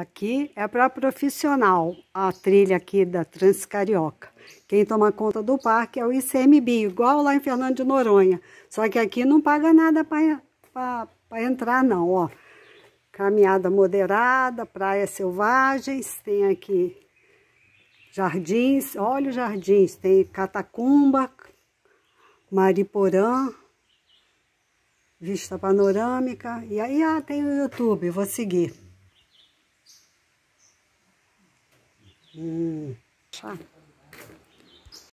Aqui é para profissional a trilha aqui da Transcarioca. Quem toma conta do parque é o ICMB, igual lá em Fernando de Noronha. Só que aqui não paga nada para entrar não, ó. Caminhada moderada, praias selvagens, tem aqui jardins, olha os jardins, tem catacumba, mariporã, vista panorâmica. E aí ah, tem o YouTube, vou seguir. 嗯，啊。